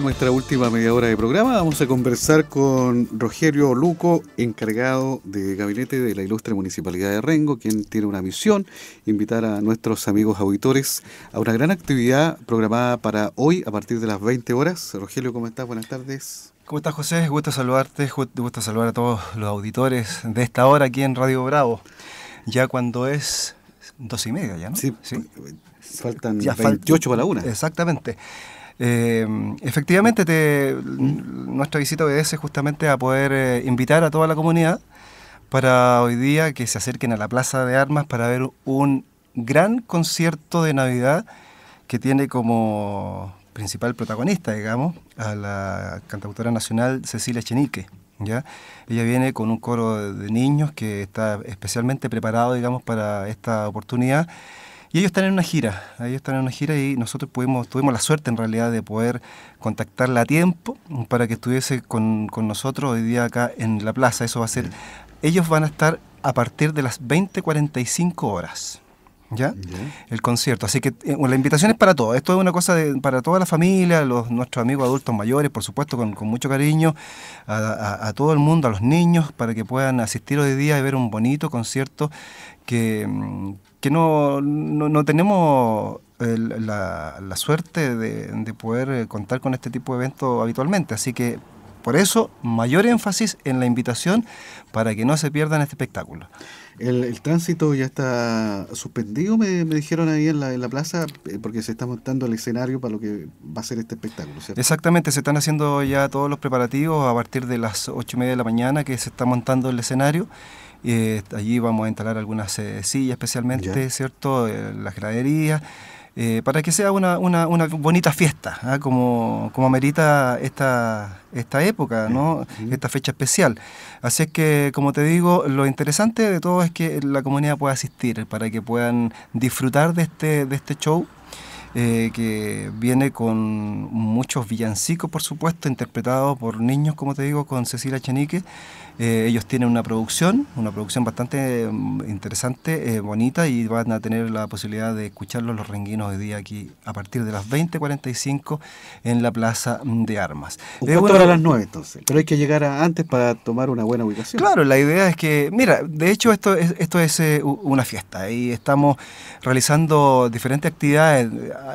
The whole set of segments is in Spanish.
nuestra última media hora de programa. Vamos a conversar con Rogelio Luco, encargado de gabinete de la ilustre Municipalidad de Rengo, quien tiene una misión, invitar a nuestros amigos auditores a una gran actividad programada para hoy a partir de las 20 horas. Rogelio, ¿cómo estás? Buenas tardes. ¿Cómo estás, José? Gusto saludarte, gusto saludar a todos los auditores de esta hora aquí en Radio Bravo. Ya cuando es dos y media, ¿ya no? Sí, ¿Sí? faltan 28 para la una. Exactamente. Eh, efectivamente, mm. nuestra visita obedece justamente a poder eh, invitar a toda la comunidad para hoy día que se acerquen a la Plaza de Armas para ver un gran concierto de Navidad que tiene como principal protagonista, digamos, a la cantautora nacional Cecilia Chenique. ¿ya? Ella viene con un coro de niños que está especialmente preparado, digamos, para esta oportunidad y ellos están en una gira, ellos están en una gira y nosotros pudimos, tuvimos la suerte en realidad de poder contactarla a tiempo para que estuviese con, nosotros hoy día acá en la plaza. Eso va a ser, ellos van a estar a partir de las 20.45 horas. ¿Ya? El concierto. Así que eh, la invitación es para todos. Esto es una cosa para toda la familia, nuestros amigos adultos mayores, por supuesto, con, mucho cariño, a, a, todo el mundo, a los niños, para que puedan asistir hoy día y ver un bonito concierto que, mm, que no, no, tenemos la, la, suerte de, de, poder eh, contar con este tipo de eventos habitualmente. Así que por eso, mayor énfasis en la invitación para que no se pierdan este espectáculo. El, el tránsito ya está suspendido, me, me dijeron ahí en la, en la, plaza, eh, porque se está montando el escenario para lo que va a ser este espectáculo, Exactamente, se están haciendo ya todos los preparativos a partir de las ocho y media de la mañana que se está montando el escenario. Eh, allí vamos a instalar algunas eh, sillas, especialmente, ¿cierto? Eh, las graderías, para que sea una, bonita fiesta, ¿ah? como, como amerita esta, esta época, ¿no? Esta fecha especial. Así es que, como te digo, lo interesante de todo es que la comunidad pueda asistir, para que puedan disfrutar de este, de este show. que viene con muchos villancicos, por supuesto, interpretados por niños, como te digo, con Cecilia Chenique, eh, ellos tienen una producción, una producción bastante mm, interesante, eh, bonita, y van a tener la posibilidad de escucharlos los renguinos hoy día aquí a partir de las 20.45 en la Plaza de Armas. ¿Cuánto hora las 9 entonces, pero hay que llegar antes para tomar una buena ubicación. Claro, la idea es que, mira, de hecho esto es, esto es eh, una fiesta y estamos realizando diferentes actividades.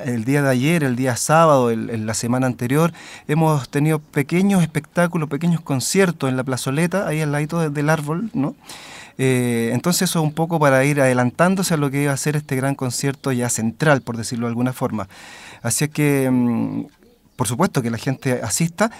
El, día de ayer, el día sábado, el, la semana anterior, hemos tenido pequeños espectáculos, pequeños conciertos en la plazoleta al ladito del árbol, ¿no? Eh, entonces eso es un poco para ir adelantándose a lo que iba a ser este gran concierto ya central, por decirlo de alguna forma. Así es que, mm, por supuesto que la gente asista,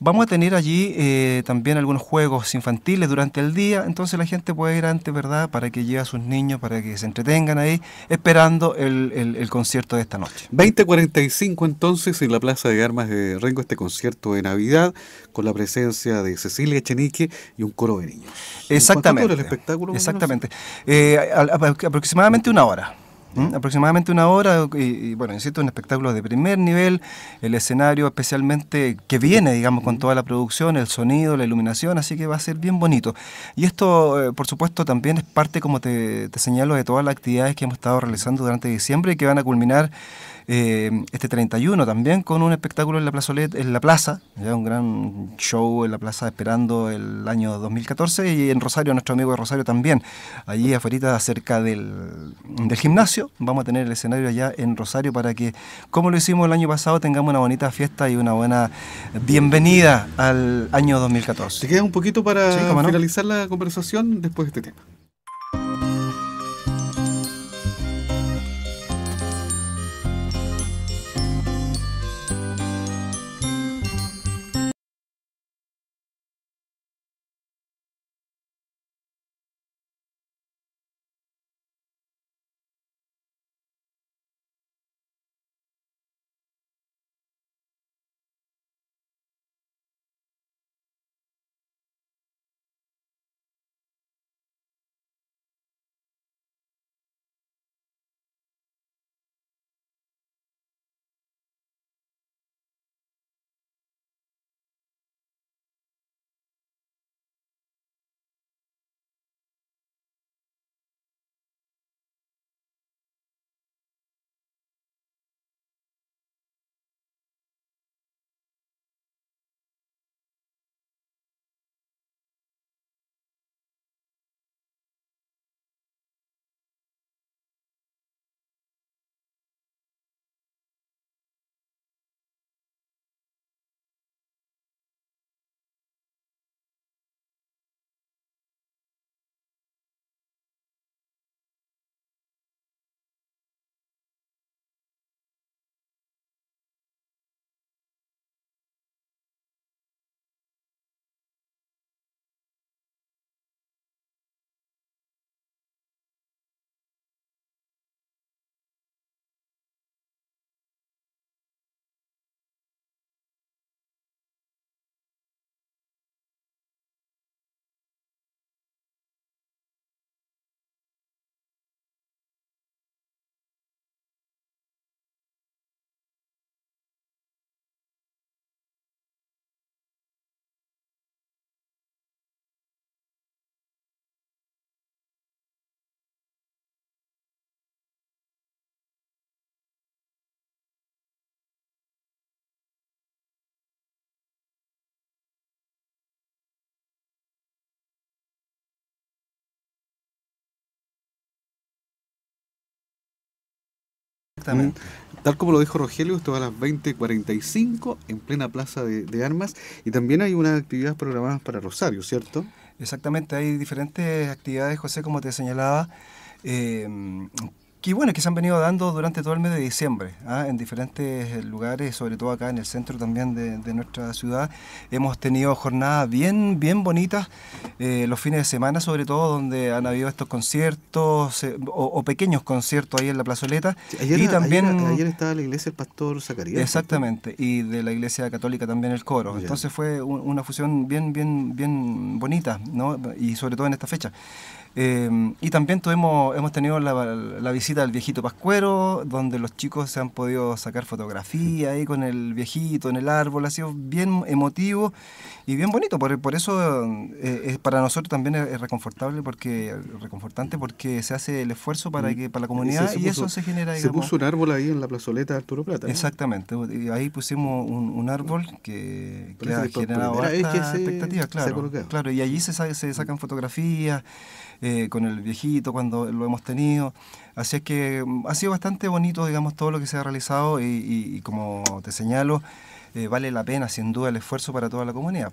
Vamos a tener allí eh, también algunos juegos infantiles durante el día, entonces la gente puede ir antes, ¿verdad?, para que lleve a sus niños, para que se entretengan ahí, esperando el, concierto de esta noche. 20.45 entonces en la Plaza de Armas de Rengo, este concierto de Navidad, con la presencia de Cecilia Chenique y un coro de niños. Exactamente. El espectáculo? Exactamente. Eh, aproximadamente una hora. ¿Mm? Aproximadamente una hora, y, bueno, bueno, insisto, un espectáculo de primer nivel, el escenario especialmente que viene, digamos, con toda la producción, el sonido, la iluminación, así que va a ser bien bonito. Y esto, eh, por supuesto, también es parte, como te, señalo, de todas las actividades que hemos estado realizando durante diciembre y que van a culminar eh, este 31 también con un espectáculo en la, plazolet, en la plaza, ya un gran show en la plaza esperando el año 2014 y en Rosario, nuestro amigo de Rosario también, allí afuera cerca del gimnasio Vamos a tener el escenario allá en Rosario para que, como lo hicimos el año pasado, tengamos una bonita fiesta y una buena bienvenida al año 2014. Te queda un poquito para finalizar la conversación después de este tema. Tal como lo dijo Rogelio, esto va a las 20.45 en plena plaza de, armas y también hay unas actividades programadas para Rosario, ¿cierto? Exactamente, hay diferentes actividades, José, como te señalaba. Eh, que bueno, que se han venido dando durante todo el mes de diciembre, ¿ah? en diferentes lugares, sobre todo acá en el centro también de, nuestra ciudad. Hemos tenido jornadas bien, bien bonitas, eh, los fines de semana sobre todo, donde han habido estos conciertos eh, o, pequeños conciertos ahí en la plazoleta. ayer, y también, ayer, estaba la iglesia el pastor Zacarías. Exactamente, y de la iglesia católica también el coro. Entonces fue una fusión bien, bien, bien bonita, ¿no? y sobre todo en esta fecha. Em, y también tuvimos, hemos tenido la, visita del viejito Pascuero, donde los chicos se han podido sacar fotografía ahí con el viejito en el árbol, ha sido bien emotivo y bien bonito, por, por eso eh, es, para nosotros también es, reconfortable, porque, reconfortante porque se hace el esfuerzo para, mm. que, para la eh, comunidad y eso se genera... se puso un árbol ahí en la plazoleta de Arturo Plata. Exactamente, y ahí pusimos un, árbol que, que ha generado expectativas, claro, y allí se mm. sacan fotografías. Eh, con el viejito cuando lo hemos tenido. Así es que mm, ha sido bastante bonito, digamos, todo lo que se ha realizado y, como te señalo, eh, vale la pena sin duda el esfuerzo para toda la comunidad.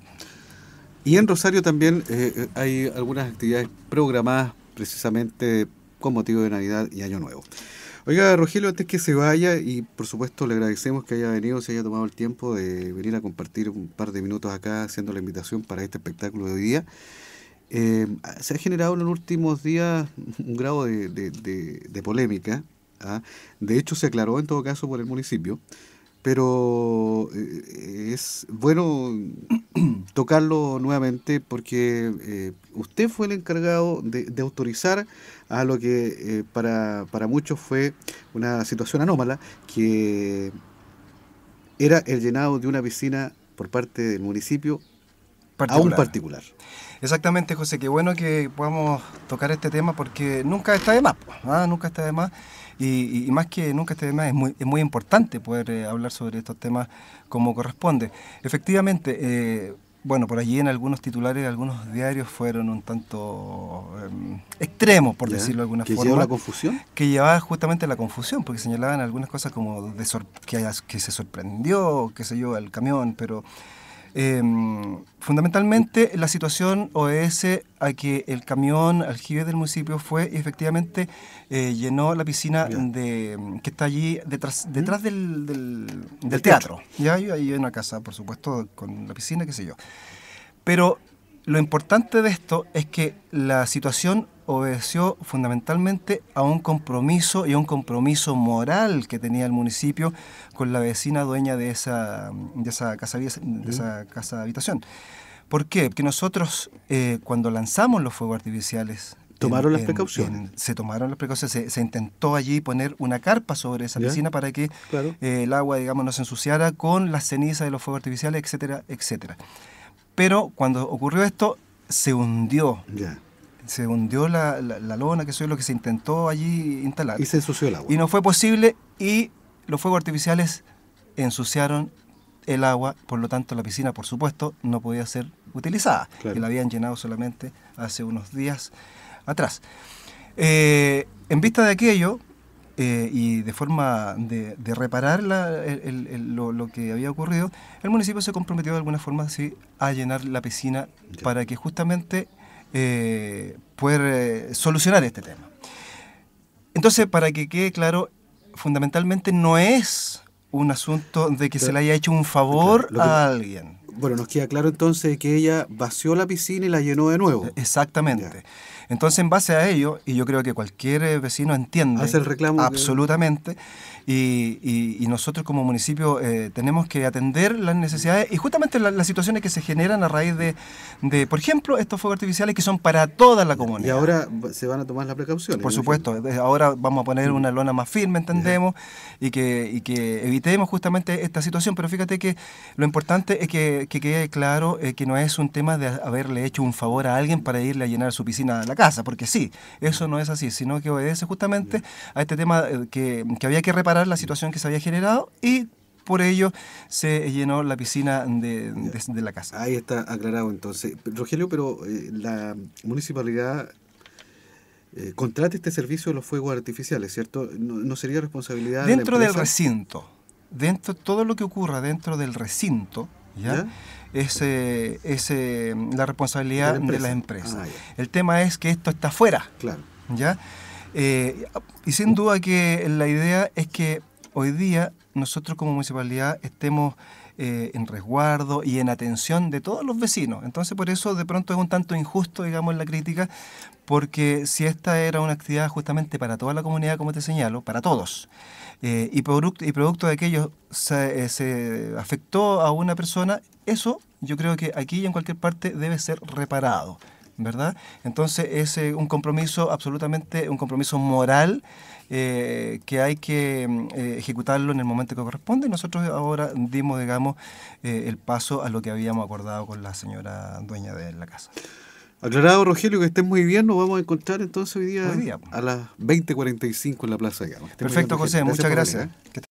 Y en Rosario también eh, hay algunas actividades programadas precisamente con motivo de Navidad y Año Nuevo. Oiga, Rogelio, antes que se vaya, y por supuesto le agradecemos que haya venido, se haya tomado el tiempo de venir a compartir un par de minutos acá haciendo la invitación para este espectáculo de hoy día. Eh, se ha generado en los últimos días un grado de, polémica. ¿ah? De hecho, se aclaró en todo caso por el municipio, pero eh, es bueno tocarlo nuevamente porque eh, usted fue el encargado de, autorizar a lo que para, para muchos fue una situación anómala, que era el llenado de una piscina por parte del municipio a un particular. Exactamente, José, qué bueno que podamos tocar este tema porque nunca está de más, ¿ah? nunca está de más. Y, más que nunca está de es muy, es muy importante poder eh, hablar sobre estos temas como corresponde. Efectivamente, eh, bueno, por allí en algunos titulares, algunos diarios fueron un tanto em, extremos, por decirlo de alguna forma. ¿Que llevaba la confusión? Que llevaba justamente la confusión, porque señalaban algunas cosas como que, que, se sorprendió, qué sé yo, el camión, pero Em, fundamentalmente la situación obedece a que el camión aljibe del municipio fue y efectivamente eh, llenó la piscina de, que está allí detrás, ¿Mm? detrás del, teatro. Y Ya hay una casa, por supuesto, con la piscina, qué sé yo. Pero lo importante de esto es que la situación obedeció fundamentalmente a un compromiso y a un compromiso moral que tenía el municipio con la vecina dueña de esa, esa, casa, de esa casa habitación. ¿Por qué? Porque nosotros eh, cuando lanzamos los fuegos artificiales tomaron las precauciones. se tomaron las precauciones, se, intentó allí poner una carpa sobre esa vecina para que eh, el agua, digamos, no se ensuciara con las cenizas de los fuegos artificiales, etcétera, etcétera. Pero cuando ocurrió esto, se hundió. ¿Ya? se hundió la, lona, que eso es lo que se intentó allí instalar. Y se ensució el agua. Y no fue posible y los fuegos artificiales ensuciaron el agua, por lo tanto la piscina, por supuesto, no podía ser utilizada, que la habían llenado solamente hace unos días atrás. Eh, en vista de aquello eh, y de forma de, reparar lo, que había ocurrido, el municipio se comprometió de alguna forma a llenar la piscina para que justamente eh, poder eh, solucionar este tema. Entonces, para que quede claro, fundamentalmente no es un asunto de que se le haya hecho un favor a alguien bueno, nos queda claro entonces que ella vació la piscina y la llenó de nuevo. E-, exactamente. Entonces, en base a ello, y yo creo que cualquier eh, vecino entiende. Hace el reclamo. Absolutamente. Y, nosotros como municipio eh, tenemos que atender las necesidades y justamente las situaciones que se generan a raíz de, por ejemplo, estos fuegos artificiales que son para toda la comunidad. Y ahora se van a tomar las precauciones. Por supuesto. Ahora vamos a poner mm. una lona más firme, entendemos, y que, y que evitemos justamente esta situación. Pero fíjate que lo importante es que que, quede claro eh, que no es un tema de haberle hecho un favor a alguien para irle a llenar su piscina de la casa, porque sí, eso no es así, sino que obedece justamente a este tema eh, que, había que reparar la situación que se había generado y por ello se llenó la piscina de, la casa. Ahí está aclarado entonces. Rogelio, pero eh, la municipalidad eh, contrata este servicio de los fuegos artificiales, ¿cierto? ¿No, sería responsabilidad de la del recinto? Dentro todo lo que ocurra dentro del recinto, es, la responsabilidad de, las empresas. Ah, el tema es que esto está fuera. ¿ya? Eh, y sin duda que la idea es que hoy día nosotros como municipalidad estemos eh, en resguardo y en atención de todos los vecinos. Entonces por eso de pronto es un tanto injusto, digamos, la crítica, porque si esta era una actividad justamente para toda la comunidad, como te señalo, para todos, eh, y, y producto de aquello eh, se afectó a una persona, eso yo creo que aquí y en cualquier parte debe ser reparado. ¿verdad? Entonces es eh, un compromiso absolutamente, un compromiso moral eh, que hay que mm, eh, ejecutarlo en el momento que corresponde. Nosotros ahora dimos, digamos, el paso a lo que habíamos acordado con la señora dueña de la casa. Aclarado, Rogelio, que estés muy bien. Nos vamos a encontrar entonces hoy día, pues. a las 20.45 en la Plaza de Perfecto, José. muchas gracias.